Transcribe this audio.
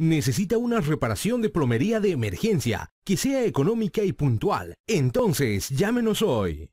Necesita una reparación de plomería de emergencia que sea económica y puntual. Entonces, llámenos hoy.